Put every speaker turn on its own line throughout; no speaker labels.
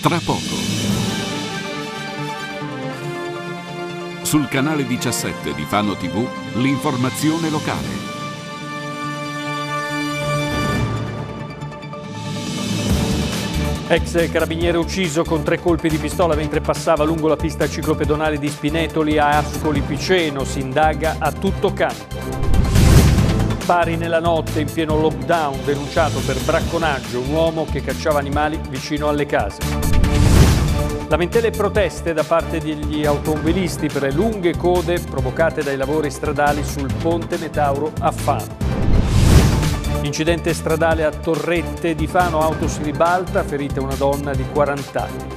Tra poco. Sul canale 17 di Fano TV, l'informazione locale.
Ex carabiniere ucciso con tre colpi di pistola mentre passava lungo la pista ciclopedonale di Spinetoli a Ascoli Piceno, si indaga a tutto campo. Pari nella notte in pieno lockdown denunciato per bracconaggio un uomo che cacciava animali vicino alle case. Lamentele e proteste da parte degli automobilisti per le lunghe code provocate dai lavori stradali sul ponte Metauro a Fano. Incidente stradale a Torrette di Fano, auto si ribalta, ferita una donna di 40 anni.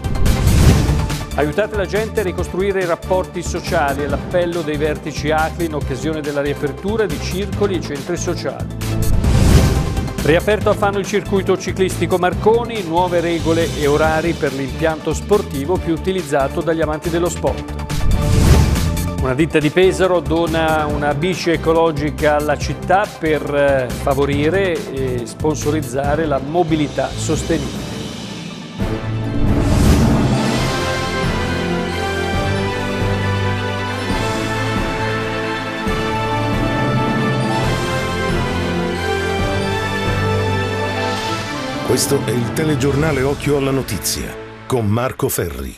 Aiutate la gente a ricostruire i rapporti sociali e l'appello dei vertici ACLI in occasione della riapertura di circoli e centri sociali. Riaperto a Fano il circuito ciclistico Marconi, nuove regole e orari per l'impianto sportivo più utilizzato dagli amanti dello sport. Una ditta di Pesaro dona una bici ecologica alla città per eh, favorire e sponsorizzare la mobilità sostenibile.
Questo è il telegiornale Occhio alla
Notizia con Marco Ferri.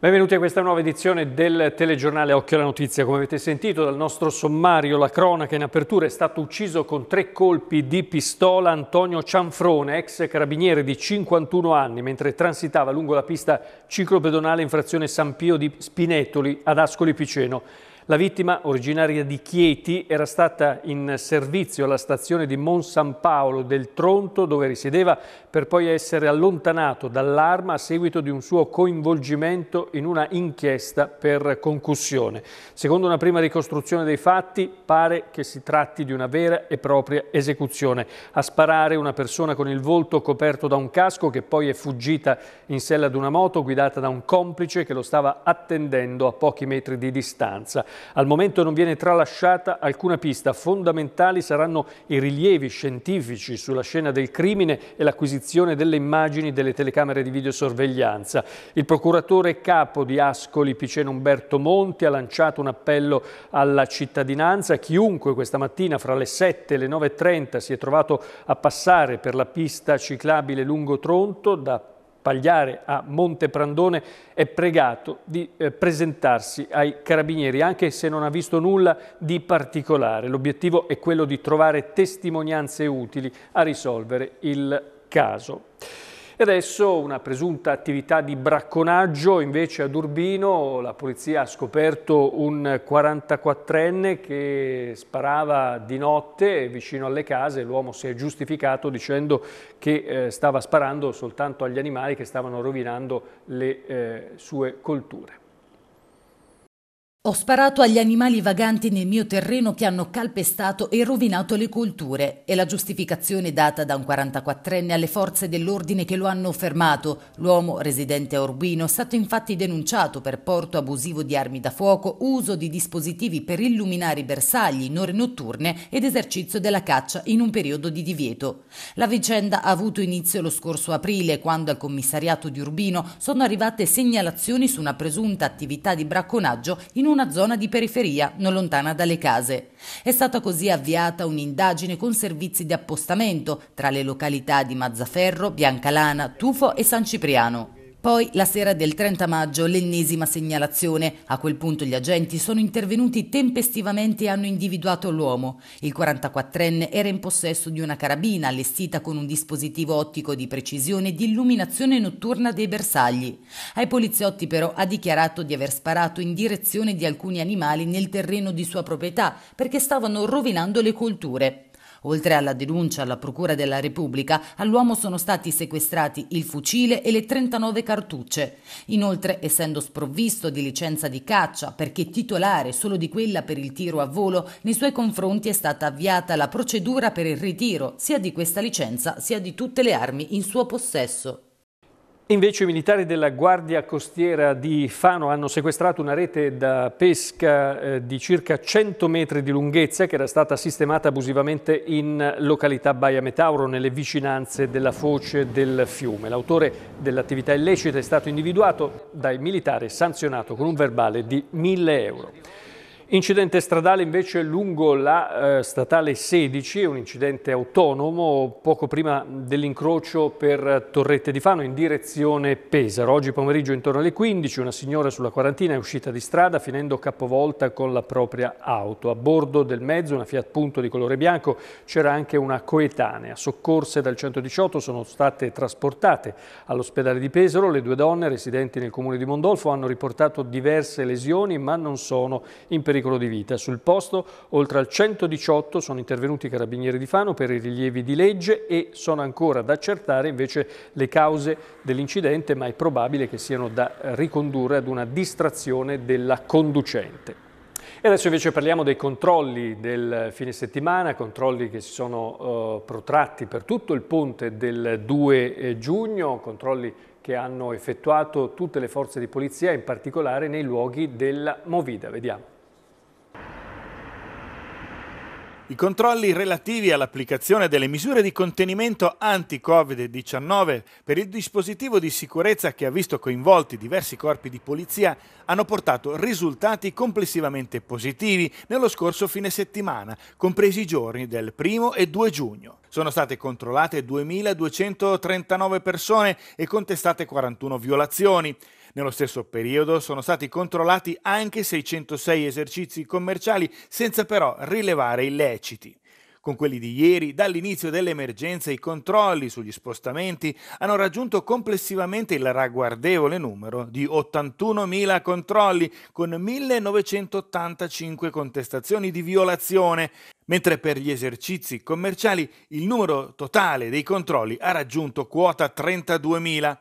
Benvenuti a questa nuova edizione del telegiornale Occhio alla Notizia. Come avete sentito dal nostro sommario, la cronaca in apertura è stato ucciso con tre colpi di pistola Antonio Cianfrone, ex carabiniere di 51 anni, mentre transitava lungo la pista ciclopedonale in frazione San Pio di Spinetoli ad Ascoli Piceno. La vittima, originaria di Chieti, era stata in servizio alla stazione di Mon San Paolo del Tronto dove risiedeva per poi essere allontanato dall'arma a seguito di un suo coinvolgimento in una inchiesta per concussione. Secondo una prima ricostruzione dei fatti pare che si tratti di una vera e propria esecuzione. A sparare una persona con il volto coperto da un casco che poi è fuggita in sella ad una moto guidata da un complice che lo stava attendendo a pochi metri di distanza. Al momento non viene tralasciata alcuna pista. Fondamentali saranno i rilievi scientifici sulla scena del crimine e l'acquisizione delle immagini delle telecamere di videosorveglianza. Il procuratore capo di Ascoli Piceno Umberto Monti ha lanciato un appello alla cittadinanza. Chiunque questa mattina fra le 7 e le 9.30 si è trovato a passare per la pista ciclabile lungo Tronto da Pagliare a Monteprandone è pregato di eh, presentarsi ai carabinieri anche se non ha visto nulla di particolare. L'obiettivo è quello di trovare testimonianze utili a risolvere il caso. E adesso una presunta attività di bracconaggio invece ad Urbino, la polizia ha scoperto un 44enne che sparava di notte vicino alle case, l'uomo si è giustificato dicendo che eh, stava sparando soltanto agli animali che stavano rovinando le eh, sue colture.
Ho sparato agli animali vaganti nel mio terreno che hanno calpestato e rovinato le colture È la giustificazione data da un 44enne alle forze dell'ordine che lo hanno fermato. L'uomo residente a Urbino è stato infatti denunciato per porto abusivo di armi da fuoco, uso di dispositivi per illuminare i bersagli in ore notturne ed esercizio della caccia in un periodo di divieto. La vicenda ha avuto inizio lo scorso aprile quando al commissariato di Urbino sono arrivate segnalazioni su una presunta attività di bracconaggio in un una zona di periferia, non lontana dalle case. È stata così avviata un'indagine con servizi di appostamento tra le località di Mazzaferro, Biancalana, Tufo e San Cipriano. Poi, la sera del 30 maggio, l'ennesima segnalazione. A quel punto gli agenti sono intervenuti tempestivamente e hanno individuato l'uomo. Il 44enne era in possesso di una carabina allestita con un dispositivo ottico di precisione di illuminazione notturna dei bersagli. Ai poliziotti però ha dichiarato di aver sparato in direzione di alcuni animali nel terreno di sua proprietà perché stavano rovinando le colture. Oltre alla denuncia alla Procura della Repubblica, all'uomo sono stati sequestrati il fucile e le 39 cartucce. Inoltre, essendo sprovvisto di licenza di caccia perché titolare solo di quella per il tiro a volo, nei suoi confronti è stata avviata la procedura per il ritiro sia di questa licenza sia di tutte le armi in suo possesso.
Invece i militari della Guardia Costiera di Fano hanno sequestrato una rete da pesca eh, di circa 100 metri di lunghezza che era stata sistemata abusivamente in località Baia Metauro nelle vicinanze della foce del fiume. L'autore dell'attività illecita è stato individuato dai militari e sanzionato con un verbale di 1000 euro. Incidente stradale invece lungo la eh, statale 16, un incidente autonomo poco prima dell'incrocio per Torrette di Fano in direzione Pesaro. Oggi pomeriggio intorno alle 15 una signora sulla quarantina è uscita di strada finendo capovolta con la propria auto. A bordo del mezzo, una Fiat Punto di colore bianco, c'era anche una coetanea. Soccorse dal 118 sono state trasportate all'ospedale di Pesaro. Le due donne residenti nel comune di Mondolfo hanno riportato diverse lesioni ma non sono in pericolo pericolo di vita. Sul posto, oltre al 118, sono intervenuti i carabinieri di Fano per i rilievi di legge e sono ancora da accertare invece le cause dell'incidente, ma è probabile che siano da ricondurre ad una distrazione della conducente. E adesso invece parliamo dei controlli del fine settimana, controlli che si sono eh, protratti per tutto il ponte del 2 eh, giugno, controlli che hanno effettuato tutte le forze di polizia, in particolare nei luoghi della Movida. Vediamo. I controlli
relativi all'applicazione delle misure di contenimento anti-Covid-19 per il dispositivo di sicurezza che ha visto coinvolti diversi corpi di polizia hanno portato risultati complessivamente positivi nello scorso fine settimana, compresi i giorni del 1 e 2 giugno. Sono state controllate 2.239 persone e contestate 41 violazioni. Nello stesso periodo sono stati controllati anche 606 esercizi commerciali senza però rilevare illeciti con quelli di ieri, dall'inizio dell'emergenza i controlli sugli spostamenti hanno raggiunto complessivamente il ragguardevole numero di 81.000 controlli con 1.985 contestazioni di violazione, mentre per gli esercizi commerciali il numero totale dei controlli ha raggiunto quota 32.000.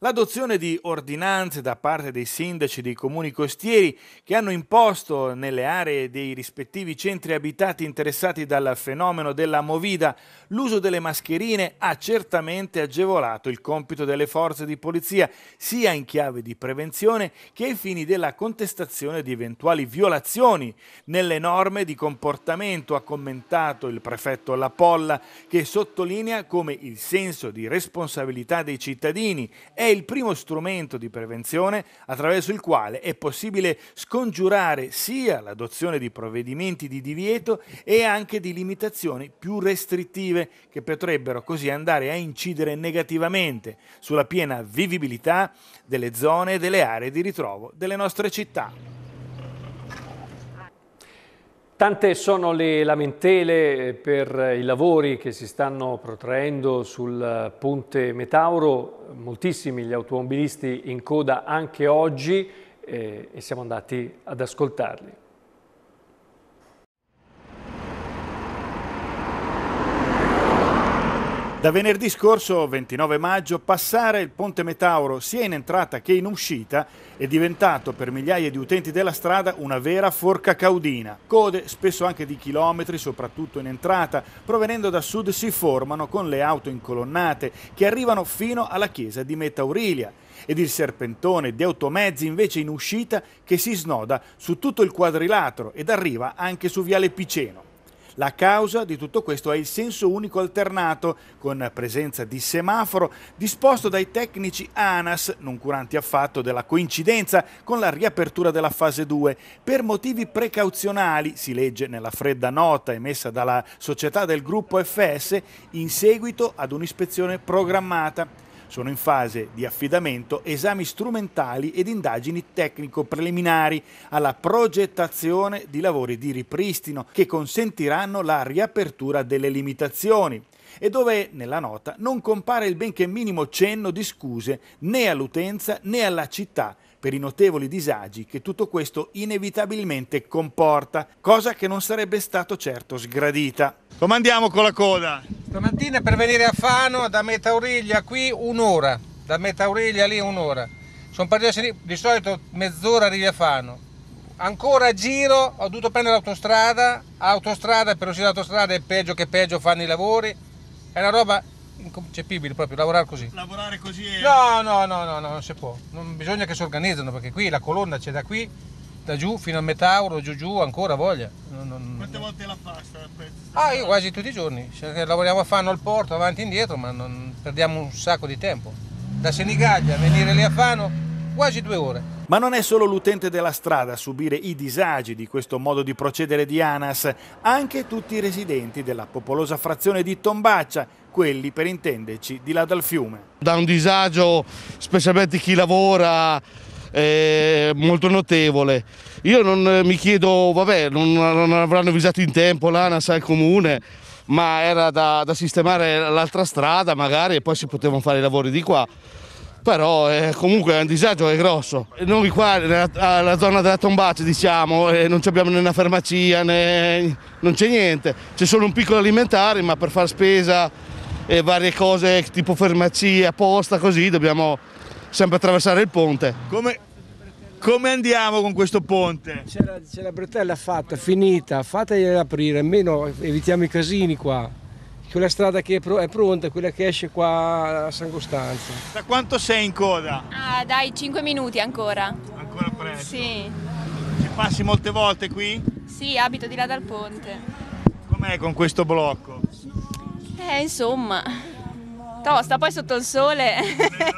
L'adozione di ordinanze da parte dei sindaci dei comuni costieri che hanno imposto nelle aree dei rispettivi centri abitati interessati dal fenomeno della movida l'uso delle mascherine ha certamente agevolato il compito delle forze di polizia sia in chiave di prevenzione che ai fini della contestazione di eventuali violazioni nelle norme di comportamento, ha commentato il prefetto Lapolla che sottolinea come il senso di responsabilità dei cittadini è è il primo strumento di prevenzione attraverso il quale è possibile scongiurare sia l'adozione di provvedimenti di divieto e anche di limitazioni più restrittive che potrebbero così andare a incidere negativamente sulla piena vivibilità delle zone e delle aree di ritrovo delle nostre città.
Tante sono le lamentele eh, per i lavori che si stanno protraendo sul eh, ponte Metauro, moltissimi gli automobilisti in coda anche oggi eh, e siamo andati ad ascoltarli.
Da venerdì scorso, 29 maggio, passare il ponte Metauro sia in entrata che in uscita è diventato per migliaia di utenti della strada una vera forca caudina. Code spesso anche di chilometri, soprattutto in entrata, provenendo da sud si formano con le auto incolonnate che arrivano fino alla chiesa di Metaurilia ed il serpentone di automezzi invece in uscita che si snoda su tutto il quadrilatero ed arriva anche su Viale Piceno. La causa di tutto questo è il senso unico alternato, con presenza di semaforo, disposto dai tecnici ANAS, non curanti affatto della coincidenza con la riapertura della fase 2, per motivi precauzionali, si legge nella fredda nota emessa dalla società del gruppo FS, in seguito ad un'ispezione programmata. Sono in fase di affidamento esami strumentali ed indagini tecnico-preliminari alla progettazione di lavori di ripristino che consentiranno la riapertura delle limitazioni e dove nella nota non compare il benché minimo cenno di scuse né all'utenza né alla città per i notevoli disagi che tutto questo inevitabilmente comporta, cosa che non sarebbe stato certo sgradita.
Come andiamo con la coda. Stamattina per venire a Fano da metà Metauriglia qui un'ora, da metà Metauriglia lì un'ora. Sono partito di solito mezz'ora arrivi a Fano. Ancora a giro, ho dovuto prendere l'autostrada, autostrada per uscire dall'autostrada è peggio che peggio fanno i lavori. È una roba inconcepibile proprio lavorare così. Lavorare così è... No, no, no, no, no non si può. Non bisogna che si organizzano perché qui la colonna c'è da qui, da giù fino a Metauro, giù giù, ancora voglia. Non, non,
Quante volte la fa? Ah, io
quasi tutti i giorni. Lavoriamo a Fano al porto, avanti e indietro, ma perdiamo un sacco di tempo. Da Senigallia venire lì a Fano quasi due ore.
Ma non è solo l'utente della strada a subire i disagi di questo modo di procedere di ANAS, anche tutti i residenti della popolosa frazione di Tombaccia, quelli per intenderci di là dal fiume.
Da un disagio, specialmente chi lavora, eh, molto notevole. Io non eh, mi chiedo, vabbè, non, non avranno avvisato in tempo l'ANAS al comune, ma era da, da sistemare l'altra strada magari e poi si potevano fare i lavori di qua però eh, comunque il disagio è grosso. Noi qua nella, alla zona della Tombace diciamo eh, non abbiamo né una farmacia né non c'è niente, c'è solo un piccolo alimentare ma per far spesa e varie cose tipo farmacia, apposta così dobbiamo sempre attraversare il ponte. Come, come andiamo con questo ponte? C'è la, la bretella fatta, finita, fategliela aprire, almeno evitiamo i casini qua quella strada che è, pro è pronta, quella che esce qua a San Costanzo. Da
quanto sei in coda?
Ah dai, 5 minuti ancora. Ancora presto? Sì.
Ci passi molte volte qui?
Sì, abito di là dal ponte.
Com'è con questo blocco?
Eh insomma, tosta, poi sotto il sole. Non è,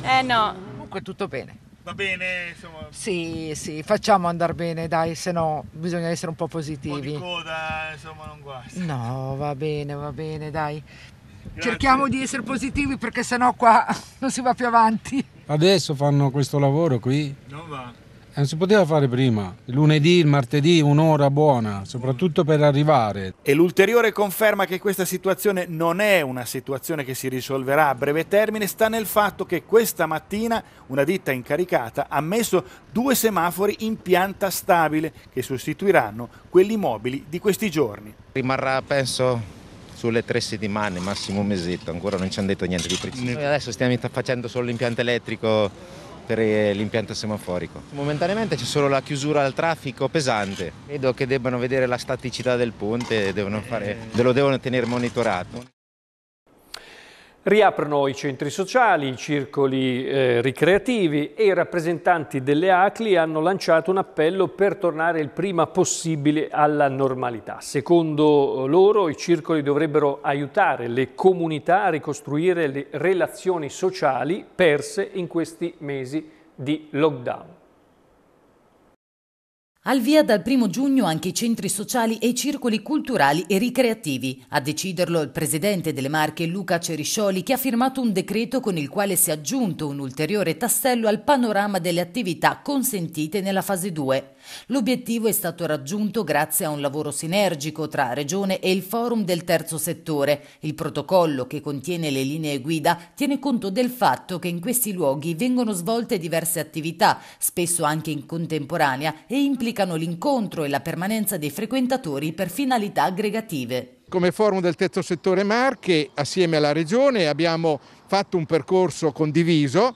non è eh no. Comunque tutto bene.
Va bene, insomma.
Sì, sì, facciamo andare bene, dai, se no bisogna essere un po' positivi. Un po'
coda, insomma, non guasta. No,
va bene, va bene, dai. Grazie. Cerchiamo di essere positivi perché sennò qua non si va più avanti.
Adesso fanno questo lavoro qui. Non va non eh, si poteva fare prima. lunedì, martedì, un'ora buona, soprattutto per arrivare. E l'ulteriore
conferma che questa situazione non è una situazione che si risolverà a breve termine sta nel fatto che questa mattina una ditta incaricata ha messo due semafori in pianta stabile che sostituiranno quelli mobili di questi giorni.
Rimarrà, penso, sulle tre settimane, massimo un mesetto, ancora non ci hanno detto niente di preciso. Noi adesso stiamo facendo solo l'impianto elettrico per l'impianto semaforico. Momentaneamente c'è solo la chiusura al traffico pesante. Credo che debbano vedere la staticità del ponte e devono fare, eh. lo devono tenere monitorato.
Riaprono i centri sociali, i circoli eh, ricreativi e i rappresentanti delle ACLI hanno lanciato un appello per tornare il prima possibile alla normalità. Secondo eh, loro i circoli dovrebbero aiutare le comunità a ricostruire le relazioni sociali perse in questi mesi di lockdown.
Al via dal 1 giugno anche i centri sociali e i circoli culturali e ricreativi. A deciderlo il presidente delle Marche Luca Ceriscioli che ha firmato un decreto con il quale si è aggiunto un ulteriore tassello al panorama delle attività consentite nella fase 2. L'obiettivo è stato raggiunto grazie a un lavoro sinergico tra Regione e il Forum del Terzo Settore. Il protocollo che contiene le linee guida tiene conto del fatto che in questi luoghi vengono svolte diverse attività, spesso anche in contemporanea, e implicano l'incontro e la permanenza dei frequentatori per finalità aggregative.
Come forum del terzo settore Marche, assieme alla Regione, abbiamo fatto un percorso condiviso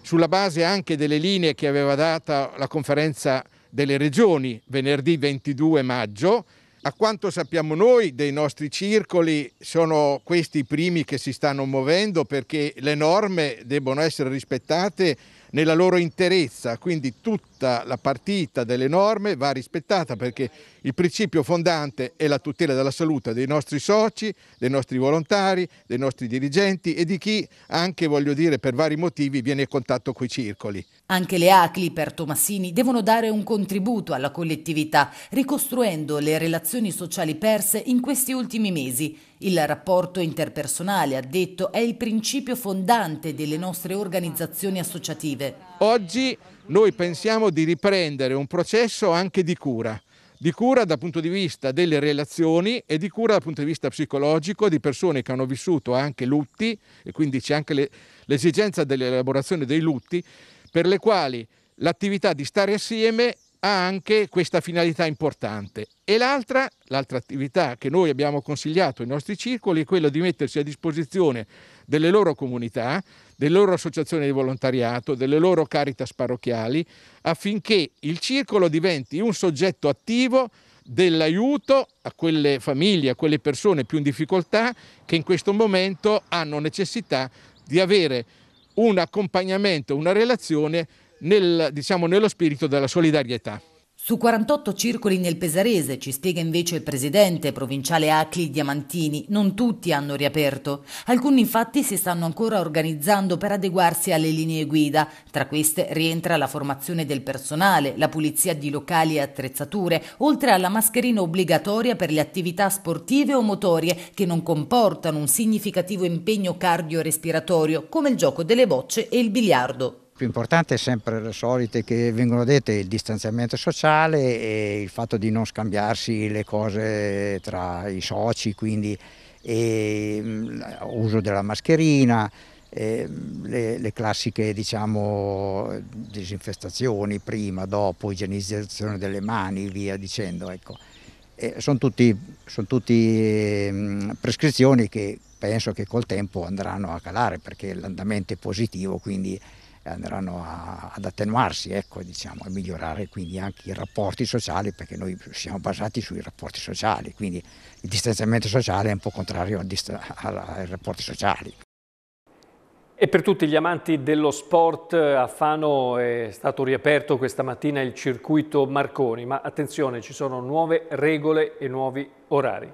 sulla base anche delle linee che aveva data la conferenza delle regioni venerdì 22 maggio. A quanto sappiamo noi dei nostri circoli sono questi i primi che si stanno muovendo perché le norme debbono essere rispettate nella loro interezza, quindi tutti tutta la partita delle norme va rispettata perché il principio fondante è la tutela della salute dei nostri soci, dei nostri volontari, dei nostri dirigenti e di chi anche, voglio dire, per vari motivi viene a contatto con i circoli.
Anche le ACLI per Tomassini devono dare un contributo alla collettività, ricostruendo le relazioni sociali perse in questi ultimi mesi. Il rapporto interpersonale, ha detto, è il principio fondante delle nostre organizzazioni associative.
Oggi noi pensiamo di riprendere un processo anche di cura, di cura dal punto di vista delle relazioni e di cura dal punto di vista psicologico di persone che hanno vissuto anche lutti e quindi c'è anche l'esigenza dell'elaborazione dei lutti per le quali l'attività di stare assieme ha anche questa finalità importante. E l'altra, l'altra attività che noi abbiamo consigliato ai nostri circoli è quella di mettersi a disposizione delle loro comunità, delle loro associazioni di volontariato, delle loro caritas parrocchiali, affinché il circolo diventi un soggetto attivo dell'aiuto a quelle famiglie, a quelle persone più in difficoltà che in questo momento hanno necessità di avere un accompagnamento, una relazione nel, diciamo, nello spirito della solidarietà.
Su 48 circoli nel Pesarese, ci spiega invece il presidente provinciale Acli Diamantini, non tutti hanno riaperto. Alcuni infatti si stanno ancora organizzando per adeguarsi alle linee guida. Tra queste rientra la formazione del personale, la pulizia di locali e attrezzature, oltre alla mascherina obbligatoria per le attività sportive o motorie che non comportano un significativo impegno cardio-respiratorio, come il gioco delle bocce e il biliardo più importante è sempre le solite che vengono dette, il distanziamento sociale e il fatto di non scambiarsi le cose tra i soci, quindi l'uso mm, della mascherina, mm, le, le, classiche diciamo, disinfestazioni prima, dopo, igienizzazione delle mani, via dicendo. Ecco. Sono tutte son eh, prescrizioni che penso che col tempo andranno a calare perché l'andamento è positivo, quindi eh, andranno a, ad attenuarsi, ecco, diciamo, a migliorare quindi anche i rapporti sociali, perché noi siamo basati sui rapporti sociali, quindi il distanziamento sociale è un po' contrario al ai rapporti sociali.
E per tutti gli amanti dello sport a Fano è stato riaperto questa mattina il circuito Marconi, ma attenzione ci sono nuove regole e nuovi orari.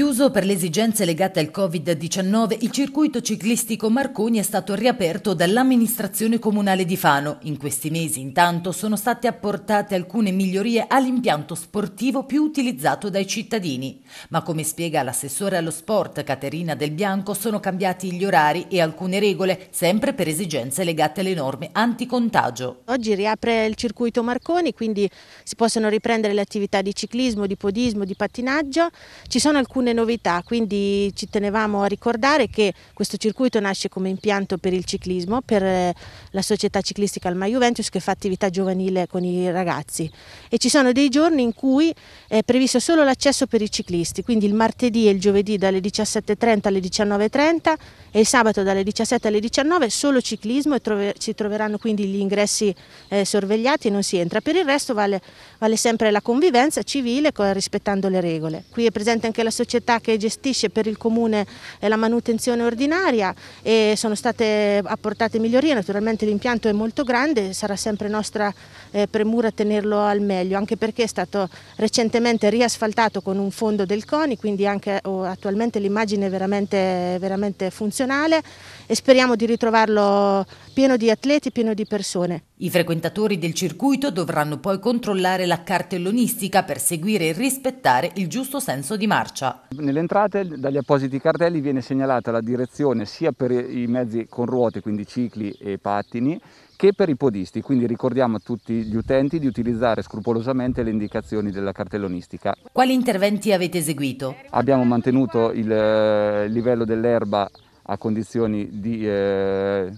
chiuso per le esigenze legate al Covid-19, il circuito ciclistico Marconi è stato riaperto dall'amministrazione comunale di Fano. In questi mesi, intanto, sono state apportate alcune migliorie all'impianto sportivo più utilizzato dai cittadini. Ma come spiega l'assessore allo sport Caterina Del Bianco, sono cambiati gli orari e alcune regole, sempre per esigenze legate alle norme
anticontagio. Oggi riapre il circuito Marconi, quindi si possono riprendere le attività di ciclismo, di podismo, di pattinaggio. Ci sono alcune alcune novità, quindi ci tenevamo a ricordare che questo circuito nasce come impianto per il ciclismo, per eh, la società ciclistica Alma Juventus che fa attività giovanile con i ragazzi e ci sono dei giorni in cui è previsto solo l'accesso per i ciclisti, quindi il martedì e il giovedì dalle 17.30 alle 19.30 e il sabato dalle 17 alle 19 solo ciclismo e trove, si troveranno quindi gli ingressi eh, sorvegliati e non si entra. Per il resto vale, vale sempre la convivenza civile rispettando le regole. Qui è presente anche la società società che gestisce per il comune eh, la manutenzione ordinaria e sono state apportate migliorie, naturalmente l'impianto è molto grande, sarà sempre nostra eh, premura tenerlo al meglio, anche perché è stato recentemente riasfaltato con un fondo del CONI, quindi anche oh, attualmente l'immagine è veramente, veramente funzionale e speriamo di ritrovarlo pieno di atleti, pieno di persone.
I frequentatori del circuito dovranno poi controllare la cartellonistica per seguire e rispettare il giusto senso di marcia.
Nelle entrate dagli appositi cartelli viene segnalata la direzione sia per i mezzi con ruote, quindi cicli e pattini, che per i podisti, quindi ricordiamo a tutti gli utenti di utilizzare scrupolosamente le indicazioni della cartellonistica.
Quali interventi avete eseguito?
Abbiamo mantenuto il eh, livello dell'erba a condizioni di... Eh,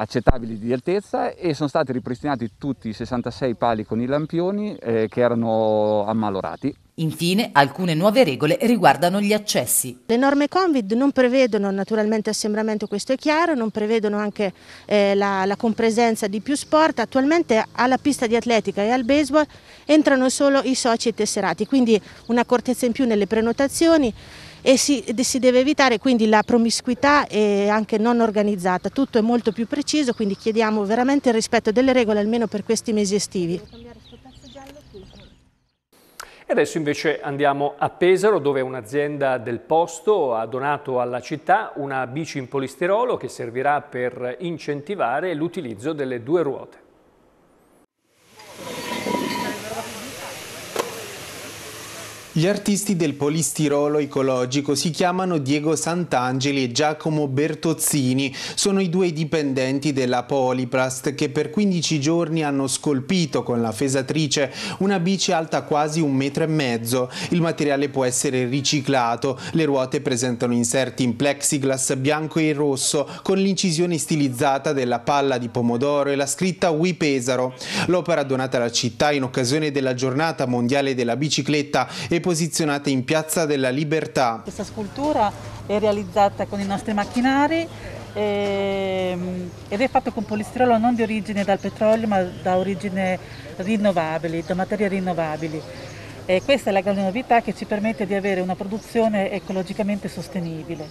accettabili di
altezza e sono stati ripristinati tutti i 66 pali con i lampioni eh, che erano ammalorati. Infine, alcune nuove regole riguardano gli accessi.
Le norme Covid non prevedono naturalmente assembramento, questo è chiaro, non prevedono anche eh, la, la, compresenza di più sport. Attualmente alla pista di atletica e al baseball entrano solo i soci tesserati, quindi una cortezza in più nelle prenotazioni e si, si, deve evitare quindi la promiscuità e anche non organizzata. Tutto è molto più preciso, quindi chiediamo veramente il rispetto delle regole almeno per questi mesi estivi.
E adesso invece andiamo a Pesaro dove un'azienda del posto ha donato alla città una bici in polistirolo che servirà per incentivare l'utilizzo delle due ruote.
Gli artisti del polistirolo ecologico si chiamano Diego Sant'Angeli e Giacomo Bertozzini, sono i due dipendenti della Poliplast che per 15 giorni hanno scolpito con la fesatrice una bici alta quasi un metro e mezzo. Il materiale può essere riciclato, le ruote presentano inserti in plexiglass bianco e rosso con l'incisione stilizzata della palla di pomodoro e la scritta We Pesaro. L'opera donata alla città in occasione della giornata mondiale della bicicletta e posizionate in Piazza della Libertà.
Questa scultura è realizzata con i nostri macchinari ehm, ed è fatto con polistirolo non di origine dal petrolio ma da origine rinnovabili, da materie rinnovabili. E questa è la grande novità che ci permette di avere una produzione ecologicamente sostenibile.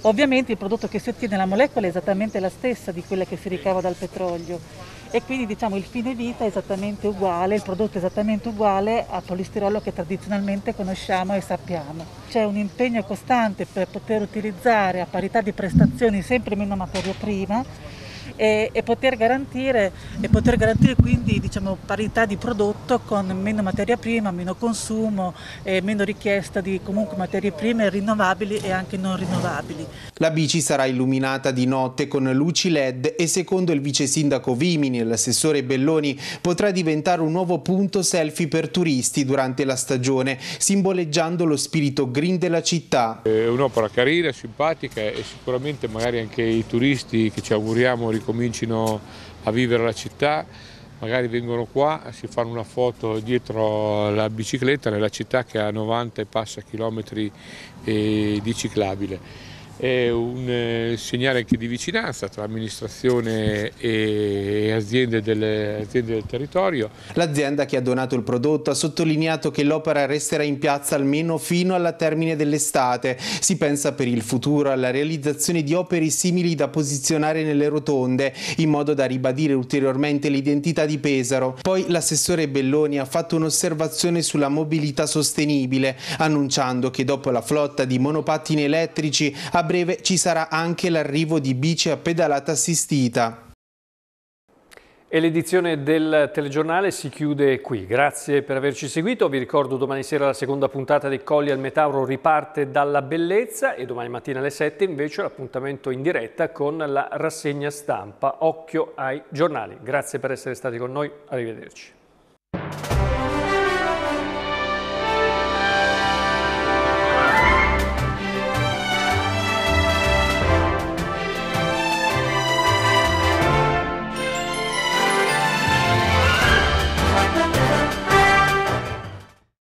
Ovviamente il prodotto che si ottiene, la molecola è esattamente la stessa di quella che si ricava dal petrolio, e quindi diciamo il fine vita è esattamente uguale, il prodotto è esattamente uguale al polistirolo che tradizionalmente conosciamo e sappiamo. C'è un impegno costante per poter utilizzare a parità di prestazioni sempre meno materia prima e, e, poter, garantire, e poter, garantire, quindi diciamo, parità di prodotto con meno materia prima, meno consumo e meno richiesta di comunque materie prime rinnovabili e anche non rinnovabili.
La bici sarà illuminata di notte con luci LED e secondo il vice sindaco Vimini e l'assessore Belloni potrà diventare un nuovo punto selfie per turisti durante la stagione, simboleggiando lo spirito green della città.
È un'opera carina, simpatica e sicuramente magari anche i turisti che ci auguriamo comincino a vivere la città, magari vengono qua, si fanno una foto dietro la bicicletta nella città che ha 90 e passa chilometri eh, di ciclabile è un eh, segnale anche di vicinanza tra amministrazione e aziende del, aziende del territorio.
L'azienda che ha donato il prodotto ha sottolineato che l'opera resterà in piazza almeno fino alla termine dell'estate. Si pensa per il futuro alla realizzazione di opere simili da posizionare nelle rotonde in modo da ribadire ulteriormente l'identità di Pesaro. Poi l'assessore Belloni ha fatto un'osservazione sulla mobilità sostenibile annunciando che dopo la flotta di monopattini elettrici a breve ci sarà anche l'arrivo di bici a pedalata assistita.
E l'edizione del telegiornale si chiude qui. Grazie per averci seguito. Vi ricordo domani sera la seconda puntata dei Colli al Metauro riparte dalla bellezza e domani mattina alle 7 invece l'appuntamento in diretta con la rassegna stampa. Occhio ai giornali. Grazie per essere stati con noi. Arrivederci.